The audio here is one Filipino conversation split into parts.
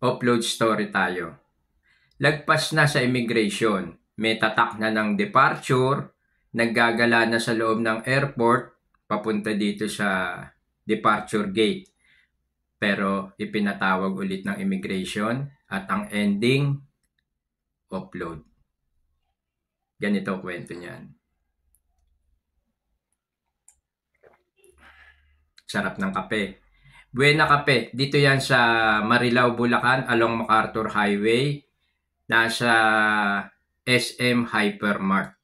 Upload story tayo. Lagpas na sa immigration, may tatak na ng departure, naggagala na sa loob ng airport, papunta dito sa departure gate. Pero ipinatawag ulit ng immigration at ang ending, upload. Ganito kwento niyan. Sarap ng kape. Buena Cape, dito yan sa Marilao, Bulacan, along MacArthur Highway, nasa SM Hypermart.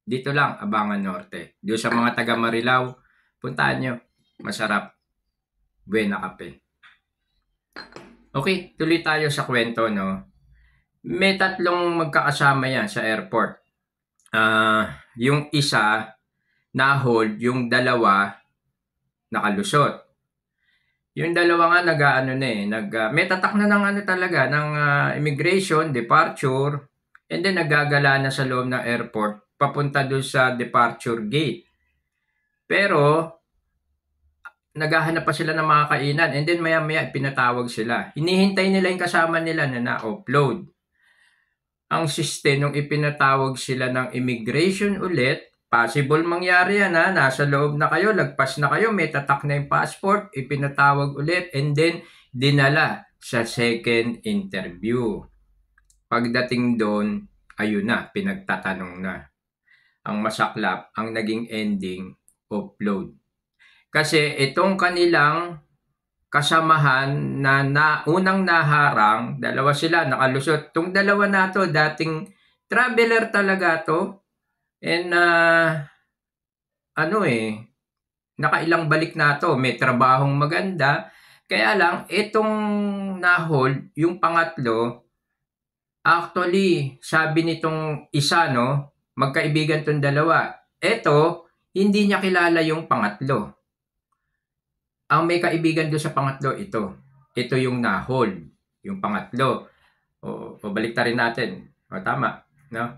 Dito lang, Abangan Norte. Doon sa mga taga Marilao, puntaan nyo. Masarap. Buena Cape. Okay, tuloy tayo sa kwento, no? May tatlong magkakasama yan sa airport. Uh, yung isa, na hold, yung dalawa, nakalusot. Yung dalawa nga nag-ano na eh, nag, uh, may tatak na ng ano talaga, ng uh, immigration, departure, and then nagagala na sa loob ng airport, papunta doon sa departure gate. Pero, naghahanap pa sila ng mga kainan, and then maya-maya pinatawag sila. Hinihintay nila yung kasama nila na na-upload. Ang system nung ipinatawag sila ng immigration ulit, Possible mangyari yan ha, nasa loob na kayo, lagpas na kayo, may tatak na yung passport, ipinatawag ulit, and then dinala sa second interview. Pagdating doon, ayun na, pinagtatanong na. Ang masaklap, ang naging ending, upload. Kasi itong kanilang kasamahan na, na unang naharang, dalawa sila nakalusot. Itong dalawa na to, dating traveler talaga to, And uh, ano eh, nakailang balik na to, may trabahong maganda. Kaya lang, itong nahol, yung pangatlo, actually, sabi nitong isa, no, magkaibigan tong dalawa. eto, hindi niya kilala yung pangatlo. Ang may kaibigan doon sa pangatlo, ito. Ito yung nahol, yung pangatlo. O, o balik natin. O, tama. No?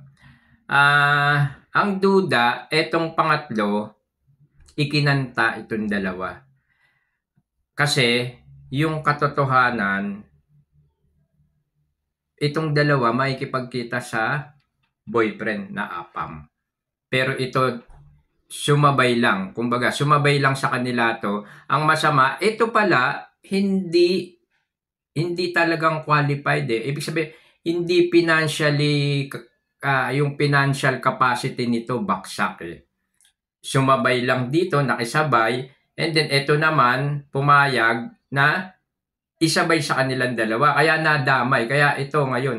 Ah... Uh, ang duda, etong pangatlo, ikinanta itong dalawa. Kasi yung katotohanan, itong dalawa maikipagkita sa boyfriend na apam. Pero ito sumabay lang. Kumbaga, sumabay lang sa kanila to. Ang masama, ito pala hindi hindi talagang qualified eh. Ibig sabihin, hindi financially uh, yung financial capacity nito baksak eh. Sumabay lang dito, nakisabay, and then ito naman pumayag na isabay sa kanilang dalawa. Kaya nadamay, kaya ito ngayon,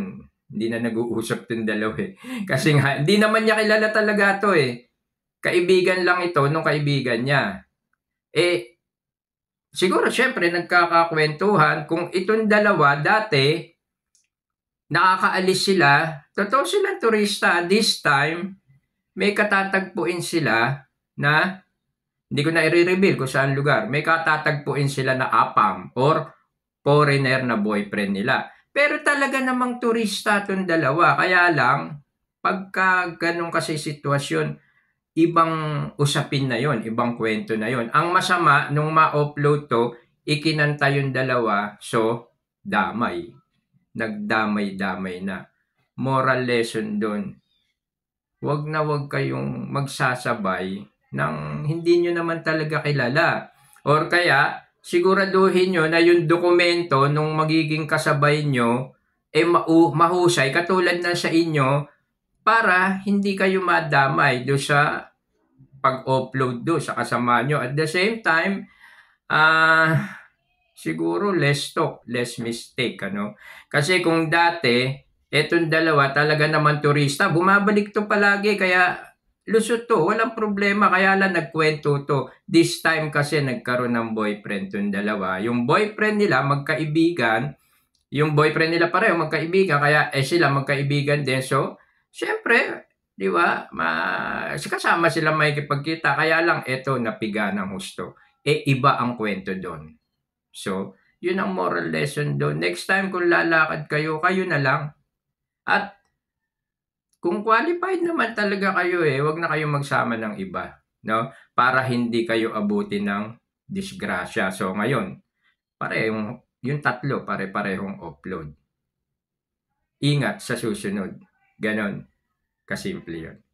hindi na nag-uusap tong dalawa eh. Kasi nga, hindi naman niya kilala talaga to eh. Kaibigan lang ito nung kaibigan niya. Eh, siguro syempre nagkakakwentuhan kung itong dalawa dati nakakaalis sila, totoo silang turista, this time, may katatagpuin sila na, hindi ko na i-reveal kung saan lugar, may katatagpuin sila na apam or foreigner na boyfriend nila. Pero talaga namang turista itong dalawa, kaya lang, pagka ganun kasi sitwasyon, ibang usapin na yon, ibang kwento na yon. Ang masama, nung ma-upload to, ikinanta yung dalawa, so damay nagdamay-damay na. Moral lesson doon. Huwag na huwag kayong magsasabay ng hindi nyo naman talaga kilala. Or kaya, siguraduhin nyo na yung dokumento nung magiging kasabay nyo, eh mahusay, katulad na sa inyo, para hindi kayo madamay do sa pag-upload do sa kasama nyo. At the same time, ah... Uh, siguro less talk, less mistake. Ano? Kasi kung dati, etong dalawa talaga naman turista, bumabalik to palagi. Kaya lusot to, walang problema. Kaya lang nagkwento to. This time kasi nagkaroon ng boyfriend tong dalawa. Yung boyfriend nila, magkaibigan, yung boyfriend nila pareho magkaibigan kaya eh sila magkaibigan din so syempre di ba ma kasama sila makikipagkita kaya lang eto napiga ng husto eh iba ang kwento doon So, yun ang moral lesson doon. Next time kung lalakad kayo, kayo na lang. At kung qualified naman talaga kayo eh, huwag na kayong magsama ng iba, no? Para hindi kayo abuti ng disgrasya. So ngayon, parehong yung tatlo pare-parehong upload. Ingat sa susunod. Ganon. Kasimple yun.